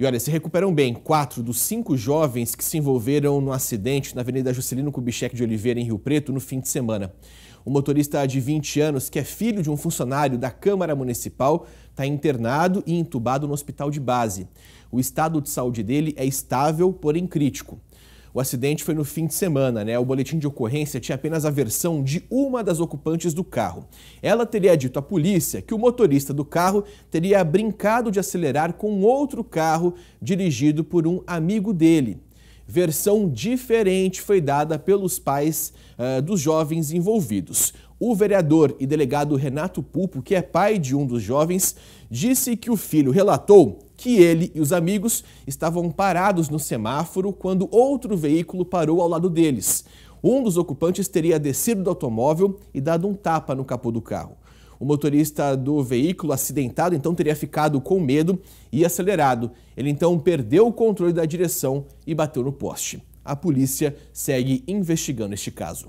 E olha, se recuperam bem quatro dos cinco jovens que se envolveram no acidente na Avenida Juscelino Kubitschek de Oliveira, em Rio Preto, no fim de semana. O motorista de 20 anos, que é filho de um funcionário da Câmara Municipal, está internado e entubado no hospital de base. O estado de saúde dele é estável, porém crítico. O acidente foi no fim de semana, né? O boletim de ocorrência tinha apenas a versão de uma das ocupantes do carro. Ela teria dito à polícia que o motorista do carro teria brincado de acelerar com outro carro dirigido por um amigo dele. Versão diferente foi dada pelos pais uh, dos jovens envolvidos. O vereador e delegado Renato Pupo, que é pai de um dos jovens, disse que o filho relatou que ele e os amigos estavam parados no semáforo quando outro veículo parou ao lado deles. Um dos ocupantes teria descido do automóvel e dado um tapa no capô do carro. O motorista do veículo acidentado então teria ficado com medo e acelerado. Ele então perdeu o controle da direção e bateu no poste. A polícia segue investigando este caso.